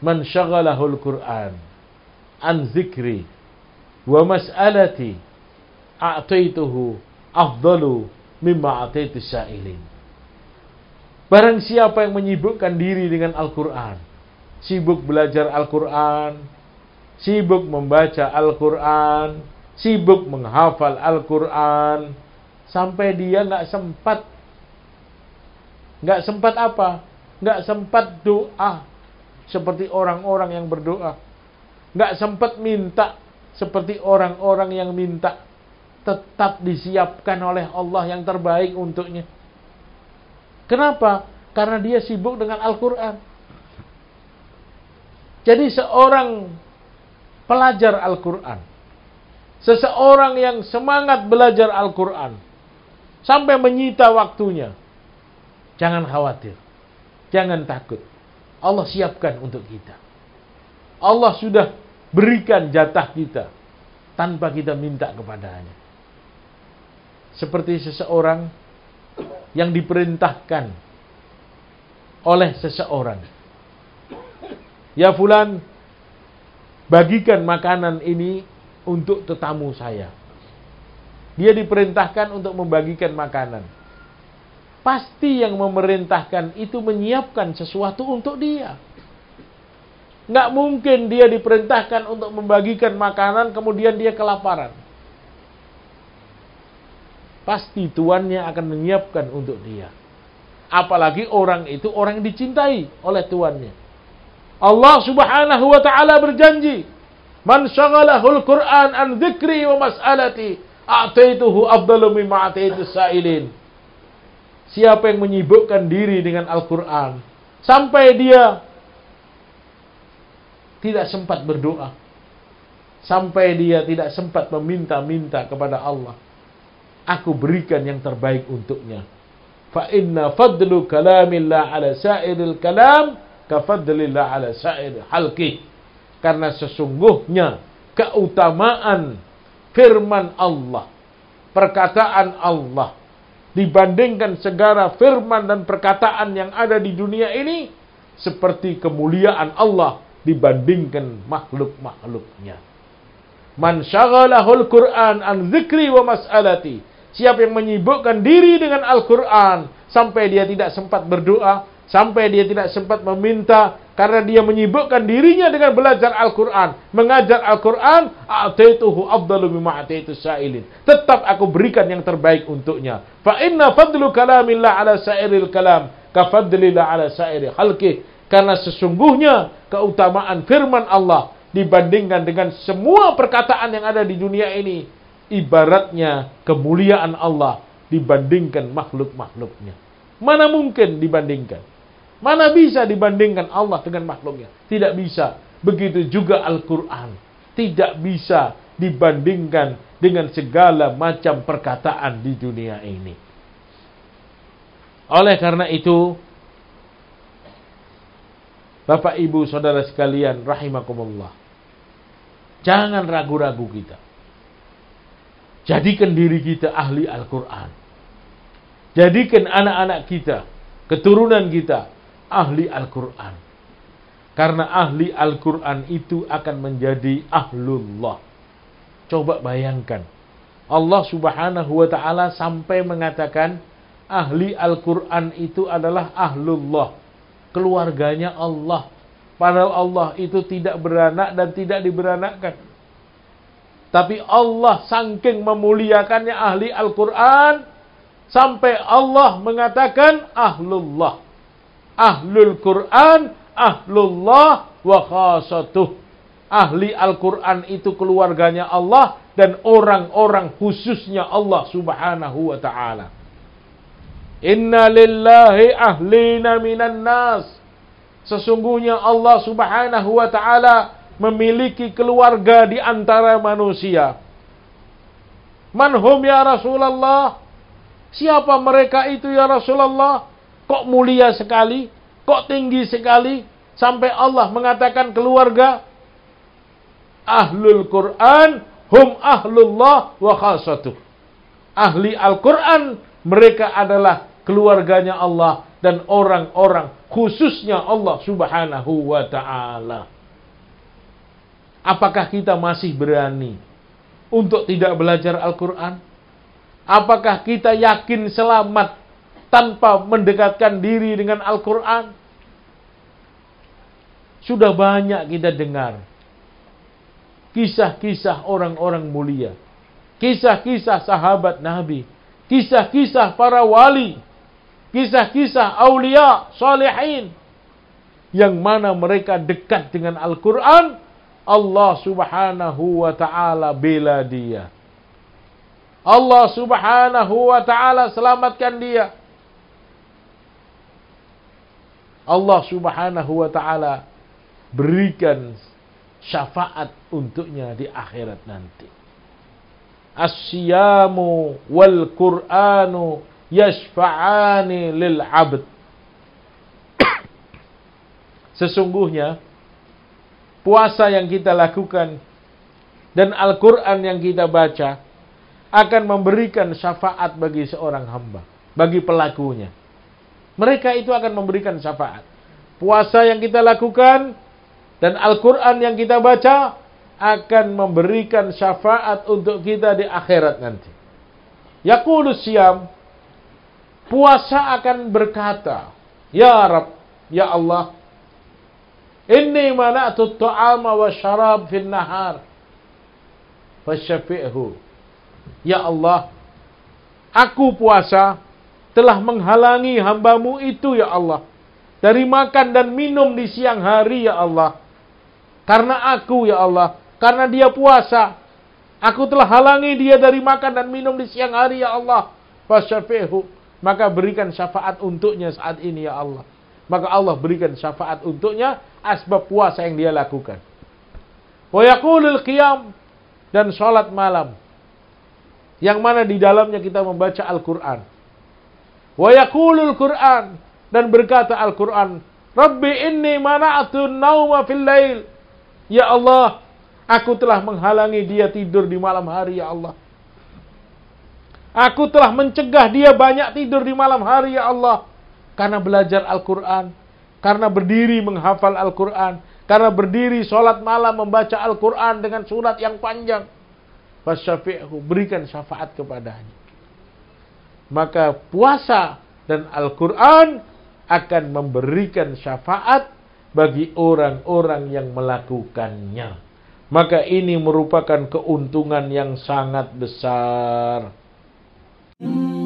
man syaghalahul Qur'an an zikri wa mas'alati a'taituhu afdalu mimma a'taitu sya'ilin. Barang siapa yang menyibukkan diri dengan Al-Qur'an, sibuk belajar Al-Qur'an, sibuk membaca Al-Qur'an, sibuk menghafal Al-Qur'an, sampai dia nggak sempat nggak sempat apa? Nggak sempat doa, seperti orang-orang yang berdoa. Nggak sempat minta seperti orang-orang yang minta. Tetap disiapkan oleh Allah yang terbaik untuknya. Kenapa? Karena dia sibuk dengan Al-Quran. Jadi seorang pelajar Al-Quran, seseorang yang semangat belajar Al-Quran, sampai menyita waktunya, jangan khawatir, jangan takut. Allah siapkan untuk kita. Allah sudah berikan jatah kita tanpa kita minta kepadanya. Seperti seseorang yang diperintahkan oleh seseorang. Ya fulan, bagikan makanan ini untuk tetamu saya. Dia diperintahkan untuk membagikan makanan pasti yang memerintahkan itu menyiapkan sesuatu untuk dia. Nggak mungkin dia diperintahkan untuk membagikan makanan, kemudian dia kelaparan. Pasti tuannya akan menyiapkan untuk dia. Apalagi orang itu orang yang dicintai oleh tuannya. Allah subhanahu wa ta'ala berjanji, Man syagalahul Qur'an an dzikri wa mas'alati, a'taituhu abdalu sa'ilin Siapa yang menyibukkan diri dengan Al-Quran sampai dia tidak sempat berdoa, sampai dia tidak sempat meminta-minta kepada Allah, aku berikan yang terbaik untuknya. Fa inna fadlu kalamillah ala sa'iril kalam ka fadlillah ala sa'ir halki. Karena sesungguhnya keutamaan firman Allah, perkataan Allah dibandingkan segala firman dan perkataan yang ada di dunia ini seperti kemuliaan Allah dibandingkan makhluk-makhluknya. Man syaghalahul Qur'an an zikri wa mas'alati. Siapa yang menyibukkan diri dengan Al-Quran sampai dia tidak sempat berdoa, Sampai dia tidak sempat meminta karena dia menyibukkan dirinya dengan belajar Al-Quran. Mengajar Al-Quran, A'taituhu a'taitu sa'ilin. Tetap aku berikan yang terbaik untuknya. Fa'inna fadlu kalamillah ala sa'iril kalam. Kafadlillah ala sa'iri halki. Karena sesungguhnya keutamaan firman Allah dibandingkan dengan semua perkataan yang ada di dunia ini. Ibaratnya kemuliaan Allah dibandingkan makhluk-makhluknya. Mana mungkin dibandingkan? Mana bisa dibandingkan Allah dengan makhluknya? Tidak bisa. Begitu juga Al-Quran. Tidak bisa dibandingkan dengan segala macam perkataan di dunia ini. Oleh karena itu, Bapak, Ibu, Saudara sekalian, rahimakumullah. Jangan ragu-ragu kita. Jadikan diri kita ahli Al-Quran. Jadikan anak-anak kita, keturunan kita, ahli Al-Quran. Karena ahli Al-Quran itu akan menjadi ahlullah. Coba bayangkan. Allah subhanahu wa ta'ala sampai mengatakan, ahli Al-Quran itu adalah ahlullah. Keluarganya Allah. Padahal Allah itu tidak beranak dan tidak diberanakkan. Tapi Allah sangking memuliakannya ahli Al-Quran, sampai Allah mengatakan ahlullah ahlul Quran, ahlullah wa khasatuh. Ahli Al-Quran itu keluarganya Allah dan orang-orang khususnya Allah subhanahu wa ta'ala. Inna lillahi ahlina minan nas. Sesungguhnya Allah subhanahu wa ta'ala memiliki keluarga di antara manusia. Manhum ya Rasulullah? Siapa mereka itu ya Rasulullah? kok mulia sekali, kok tinggi sekali, sampai Allah mengatakan keluarga ahlul Quran hum ahlullah wa khasatuh. Ahli Al-Quran mereka adalah keluarganya Allah dan orang-orang khususnya Allah Subhanahu wa taala. Apakah kita masih berani untuk tidak belajar Al-Qur'an? Apakah kita yakin selamat tanpa mendekatkan diri dengan Al-Quran. Sudah banyak kita dengar kisah-kisah orang-orang mulia, kisah-kisah sahabat Nabi, kisah-kisah para wali, kisah-kisah aulia, salihin, yang mana mereka dekat dengan Al-Quran, Allah subhanahu wa ta'ala bela dia. Allah subhanahu wa ta'ala selamatkan dia. Allah Subhanahu wa taala berikan syafaat untuknya di akhirat nanti. Asyamu wal Qur'anu yashfa'ani lil 'abd. Sesungguhnya puasa yang kita lakukan dan Al-Qur'an yang kita baca akan memberikan syafaat bagi seorang hamba, bagi pelakunya. Mereka itu akan memberikan syafaat. Puasa yang kita lakukan dan Al-Quran yang kita baca akan memberikan syafaat untuk kita di akhirat nanti. Yaqulus siam, puasa akan berkata, Ya Rab, Ya Allah, Inni mana'tu ta'ama wa syarab fin nahar. Fasyafi'hu. Ya Allah, aku puasa, telah menghalangi hambamu itu ya Allah. Dari makan dan minum di siang hari ya Allah. Karena aku ya Allah. Karena dia puasa. Aku telah halangi dia dari makan dan minum di siang hari ya Allah. Fasyafihu. Maka berikan syafaat untuknya saat ini ya Allah. Maka Allah berikan syafaat untuknya asbab puasa yang dia lakukan. Wa qiyam dan sholat malam. Yang mana di dalamnya kita membaca Al-Quran. Wa Qur'an dan berkata Al-Qur'an, "Rabbi inni mana'tu nauma fil lail." Ya Allah, aku telah menghalangi dia tidur di malam hari, ya Allah. Aku telah mencegah dia banyak tidur di malam hari, ya Allah. Karena belajar Al-Quran. Karena berdiri menghafal Al-Quran. Karena berdiri sholat malam membaca Al-Quran dengan surat yang panjang. Fasyafi'ahu, berikan syafaat kepadanya maka puasa dan Al-Quran akan memberikan syafaat bagi orang-orang yang melakukannya. Maka ini merupakan keuntungan yang sangat besar. Hmm.